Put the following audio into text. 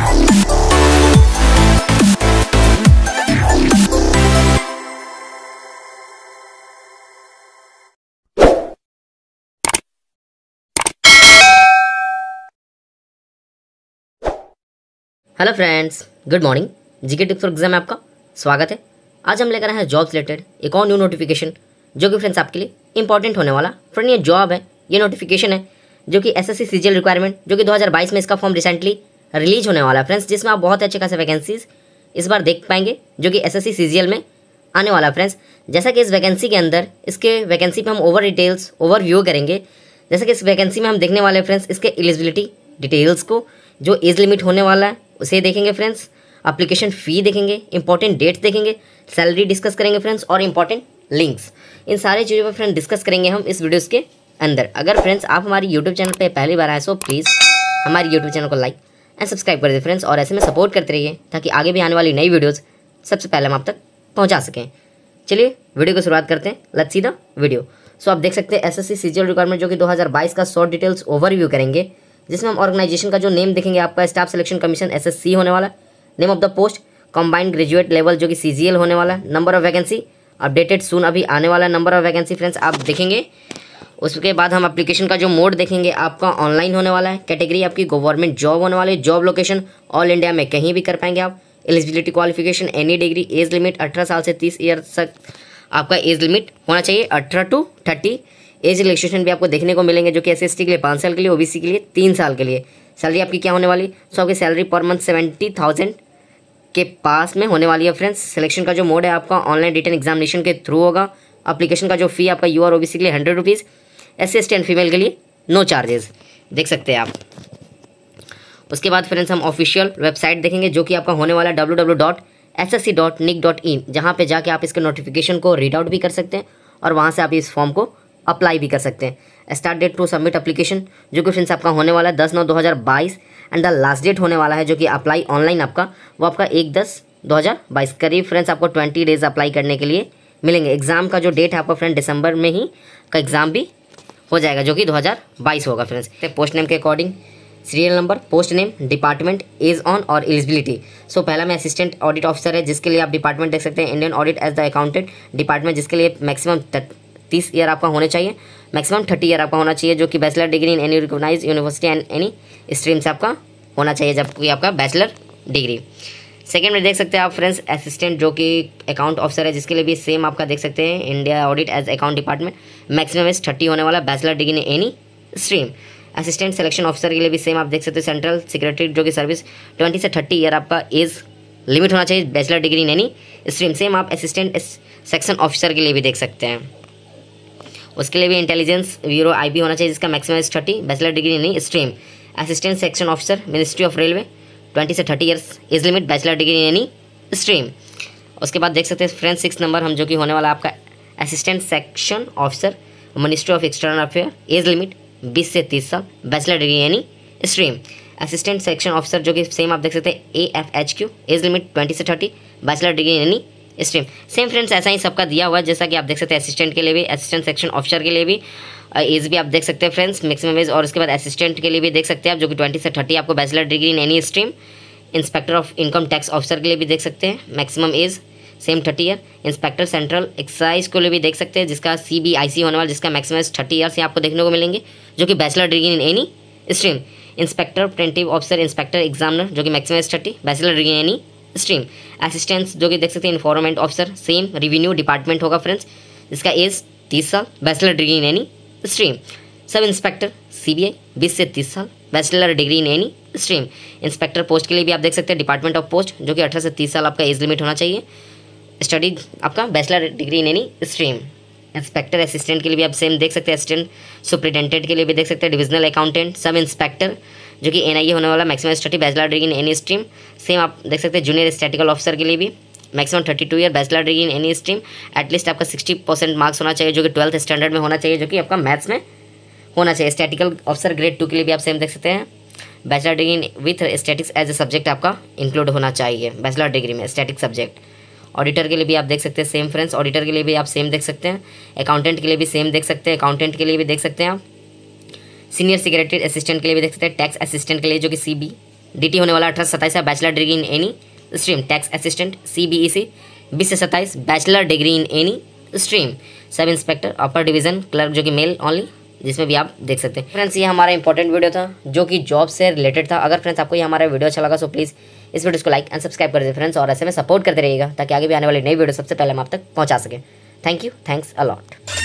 hello friends good morning GK tips for exam में आपका स्वागत है आज हम लेकर आए हैं जॉब रिलेटेड एक और न्यू नोटिफिकेशन जो कि फ्रेंड्स आपके लिए इंपॉर्टेंट होने वाला फ्रेंड ये जॉब है ये नोटिफिकेशन है जो कि एस एस रिक्वायरमेंट जो कि 2022 में इसका फॉर्म रिसेंटली रिलीज होने वाला है फ्रेंड्स जिसमें आप बहुत अच्छे खासे वैकेंसीज इस बार देख पाएंगे जो कि एस एस में आने वाला है फ्रेंड्स जैसा कि इस वैकेंसी के अंदर इसके वैकेंसी पर हम ओवर डिटेल्स ओवर व्यू करेंगे जैसा कि इस वैकेंसी में हम देखने वाले फ्रेंड्स इसके एलिजिबिलिटी डिटेल्स को जो एज लिमिट होने वाला है उसे देखेंगे फ्रेंड्स अप्लीकेशन फ़ी देखेंगे इंपॉर्टेंट डेट्स देखेंगे सैलरी डिस्कस करेंगे फ्रेंड्स और इंपॉर्टेंट लिंक्स इन सारी चीज़ों पर फ्रेंड डिस्कस करेंगे हम इस वीडियोज़ के अंदर अगर फ्रेंड्स आप हमारे यूट्यूब चैनल पर पहली बार आए सो प्लीज़ हमारे यूट्यूब चैनल को लाइक एंड सब्सक्राइब कर दे फ्रेंड्स और ऐसे में सपोर्ट करते रहिए ताकि आगे भी आने वाली नई वीडियोज़ सबसे पहले हम आप तक पहुँचा सकें चलिए वीडियो की शुरुआत करते हैं लत सी द वीडियो सो आप देख सकते हैं एस एस रिक्वायरमेंट जो कि दो का शॉर्ट डिटेल्स ओवरव्यू करेंगे जिसमें हम ऑर्गेनाइजेशन का जो नेम देखेंगे आपका स्टाफ सिलेक्शन कमीशन एसएससी होने वाला name of the post combined graduate level जो कि सीजीएल होने वाला number of vacancy updated soon अभी आने वाला नंबर ऑफ वैकेंसी फ्रेंड्स आप देखेंगे उसके बाद हम एप्लीकेशन का जो मोड देखेंगे आपका ऑनलाइन होने वाला है कैटेगरी आपकी गवर्नमेंट जॉब होने वाली है जॉब लोकेशन ऑल इंडिया में कहीं भी कर पाएंगे आप eligibility qualification any degree age limit अठारह साल से तीस ईयर तक आपका एज लिमिट होना चाहिए अठारह टू थर्टी एज रिलेक्सेशन भी आपको देखने को मिलेंगे जो कि एस के लिए पाँच साल के लिए ओ के लिए तीन साल के लिए सैलरी आपकी क्या होने वाली सो आपकी salary per month seventy thousand के पास में होने वाली है फ्रेंड्स सिलेक्शन का जो मोड है आपका ऑनलाइन रिटर्न एग्जामिनेशन के थ्रू होगा अप्लीकेशन का जो फी आपका यू आर ओ के लिए hundred rupees S and female के लिए नो चार्जेस देख सकते हैं आप उसके बाद फ्रेंड्स हम ऑफिशियल वेबसाइट देखेंगे जो कि आपका होने वाला W W dot S S C dot nic dot in जहाँ पर जाके आप इसके नोटिफिकेशन को रीड आउट भी कर सकते हैं और वहाँ से आप इस फॉर्म को अप्लाई भी कर सकते हैं start date to submit application जो कि फ्रेंड्स आपका होने वाला है दस नौ दो हज़ार बाईस एंड द लास्ट डेट होने वाला है जो कि अप्लाई ऑनलाइन आपका वो आपका एक दस दो हज़ार बाईस करीब फ्रेंड्स आपको ट्वेंटी डेज अप्लाई करने के लिए मिलेंगे एग्ज़ाम का जो डेट है आपका फ्रेंड दिसंबर में ही का एग्ज़ाम भी हो जाएगा जो कि 2022 होगा फ्रेंड्स पोस्ट नेम के according serial number post name department is on और एलिजिबिलिटी सो पहला मैं असिस्टेंट ऑडिट ऑफिसर है जिसके लिए आप डिपार्टमेंट देख सकते हैं Indian audit as the accountant department जिसके लिए मैक्सिमम तीस ईयर आपका होना चाहिए मैक्सिमम थर्टी ईयर आपका होना चाहिए जो कि bachelor degree in any recognise university and any stream से आपका होना चाहिए जबकि आपका बैचलर डिग्री सेकंड में देख सकते हैं आप फ्रेंड्स असिस्टेंट जो कि अकाउंट ऑफिसर है जिसके लिए भी सेम आपका देख सकते हैं India audit as account department maximum age thirty होने वाला bachelor degree in any stream assistant selection officer के लिए भी सेम आप देख सकते हैं सेंट्रल सेक्रेटरी जो कि सर्विस ट्वेंटी से थर्टी ईयर आपका एज लिमिट होना चाहिए bachelor degree in any stream same आप असिस्टेंट सेक्शन ऑफिसर के लिए भी देख सकते हैं उसके लिए भी इंटेलिजेंस ब्यूरो आईबी होना चाहिए जिसका maximum age thirty bachelor degree नहीं stream assistant section officer ministry of railway twenty से thirty years age limit bachelor degree यानी स्ट्रीम उसके बाद देख सकते हैं फ्रेंड सिक्स नंबर हम जो कि होने वाला आपका assistant section officer ministry of external affair age limit बीस से तीस साल बैचलर डिग्री यानी स्ट्रीम असिस्टेंट सेक्शन ऑफिसर जो कि सेम आप देख सकते हैं A F H Q age limit twenty से थर्टी बैचलर डिग्री यानी स्ट्रीम सेम फ्रेंड्स ऐसा ही सबका दिया हुआ है जैसा कि आप देख सकते हैं असिस्टेंट के लिए भी असिस्टेंट सेक्शन ऑफिसर के लिए भी एज uh, भी आप देख सकते हैं फ्रेंड्स मैक्सिमम एज और उसके बाद असिस्टेंट के लिए भी देख सकते हैं आप जो कि ट्वेंटी से थर्टी आपको bachelor degree in any stream inspector of income tax officer के लिए भी देख सकते हैं maximum age same thirty year inspector central excise को लिए भी देख सकते हैं जिसका सी बी आई सी होने वाला जिसका मैक्सिमम थर्टी ईयर से आपको देखने को मिलेंगे जो कि bachelor degree in any stream inspector preventive officer inspector examiner जो कि maximum age thirty bachelor degree in any stream assistants जो कि देख सकते हैं informant officer same revenue department होगा फ्रेंड्स इसका एज तीस साल bachelor degree in any stream sub inspector CBI बीस से तीस साल bachelor degree in any stream inspector post के लिए भी आप देख सकते हैं डिपार्टमेंट ऑफ पोस्ट जो कि अठारह से तीस साल आपका एज लिमिट होना चाहिए स्टडी आपका bachelor degree in any stream inspector assistant के लिए भी आप सेम देख सकते हैं असिस्टेंट सुप्रिटेंडेंट के लिए भी देख सकते हैं डिविजनल अकाउंटेंट सब इंस्पेक्टर जो कि एन e होने वाला maximum study bachelor degree in any stream same आप देख सकते हैं जूनियर स्टैटिकल ऑफिसर के लिए भी maximum thirty two year bachelor degree in any stream at least आपका सिक्सटी परसेंट मार्क्स होना चाहिए जो कि ट्वेल्थ स्टैंडर्ड में होना चाहिए जो कि आपका मैथ्स में होना चाहिए स्टैटिकल ऑफिसर ग्रेड टू के लिए भी आप सेम देख सकते हैं bachelor degree in with statistics as a subject आपका इंक्लूड होना चाहिए बैचलर डिग्री में स्टैटिक सब्जेक्ट ऑडिटर के लिए भी आप देख सकते हैं सेम फ्रेंड्स ऑडिटर के लिए भी आप सेम देख सकते हैं अकाउंटेंट के लिए भी सेम देख सकते हैं अकाउंटेंट के लिए भी देख सकते हैं आप सीनियर सेक्रेटरी असिस्टेंट के लिए भी देख सकते हैं टैक्स असिस्टेंट के लिए जो कि सी बी डी टी होने वाला अठारह सत्ताईस है bachelor degree in any stream tax assistant C B E C बीस से सत्ताईस bachelor degree in any stream sub inspector upper division clerk जो कि मेल ओनली जिसमें भी आप देख सकते हैं फ्रेंड्स ये हमारा इंपॉर्टेंट वीडियो था जो कि जॉब से रिलेटेड था अगर फ्रेंड्स आपको ये हमारा वीडियो अच्छा लगा तो प्लीज़ इस वीडियो को लाइक एंड सब्सक्राइब कर दे फ्रेंड्स और ऐसे में सपोर्ट करते रहिएगा ताकि आगे भी आने वाली नई वीडियो सबसे पहले हम आप तक पहुँचा सकें थैंक यू थैंक्स अलॉट